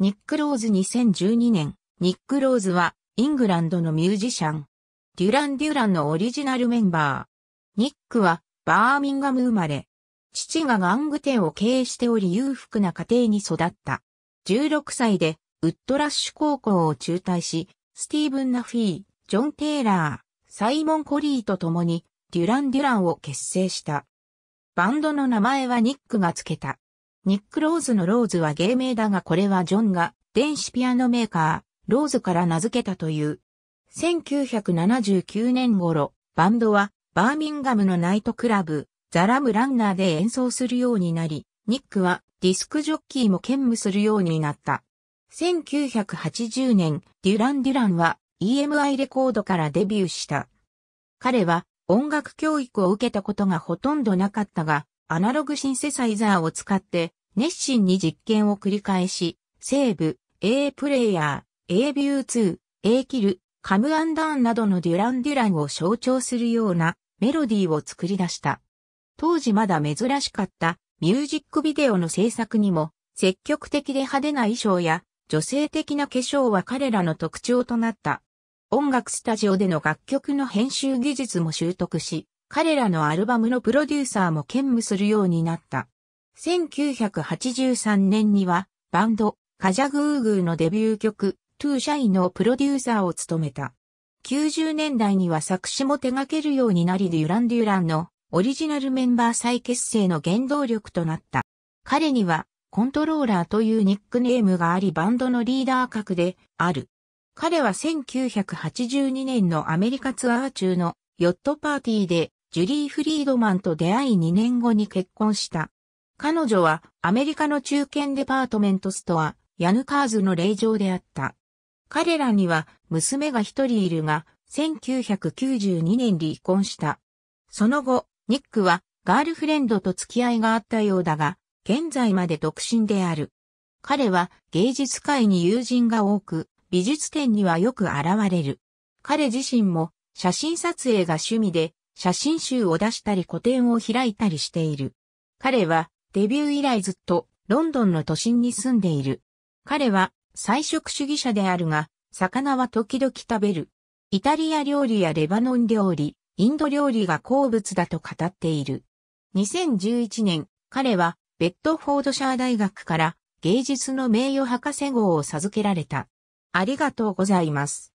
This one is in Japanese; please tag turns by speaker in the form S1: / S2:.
S1: ニック・ローズ2012年、ニック・ローズは、イングランドのミュージシャン。デュラン・デュランのオリジナルメンバー。ニックは、バーミンガム生まれ。父が玩具店を経営しており裕福な家庭に育った。16歳で、ウッドラッシュ高校を中退し、スティーブン・ナフィー、ジョン・テイラー、サイモン・コリーと共に、デュラン・デュランを結成した。バンドの名前はニックが付けた。ニック・ローズのローズは芸名だがこれはジョンが電子ピアノメーカー、ローズから名付けたという。1979年頃、バンドはバーミンガムのナイトクラブ、ザラムランナーで演奏するようになり、ニックはディスクジョッキーも兼務するようになった。1980年、デュラン・デュランは EMI レコードからデビューした。彼は音楽教育を受けたことがほとんどなかったが、アナログシンセサイザーを使って熱心に実験を繰り返し、セーブ、A プレイヤー、A ビュー2、A キル、カムアンダーンなどのデュランデュランを象徴するようなメロディーを作り出した。当時まだ珍しかったミュージックビデオの制作にも積極的で派手な衣装や女性的な化粧は彼らの特徴となった。音楽スタジオでの楽曲の編集技術も習得し、彼らのアルバムのプロデューサーも兼務するようになった。1983年にはバンド、カジャグーグーのデビュー曲、トゥーシャイのプロデューサーを務めた。90年代には作詞も手掛けるようになりデュラン・デュランのオリジナルメンバー再結成の原動力となった。彼にはコントローラーというニックネームがありバンドのリーダー格である。彼は1982年のアメリカツアー中のヨットパーティーでジュリー・フリードマンと出会い2年後に結婚した。彼女はアメリカの中堅デパートメントストア、ヤヌカーズの霊場であった。彼らには娘が一人いるが、1992年離婚した。その後、ニックはガールフレンドと付き合いがあったようだが、現在まで独身である。彼は芸術界に友人が多く、美術展にはよく現れる。彼自身も写真撮影が趣味で、写真集を出したり個展を開いたりしている。彼はデビュー以来ずっとロンドンの都心に住んでいる。彼は菜食主義者であるが、魚は時々食べる。イタリア料理やレバノン料理、インド料理が好物だと語っている。2011年、彼はベッドフォードシャー大学から芸術の名誉博士号を授けられた。ありがとうございます。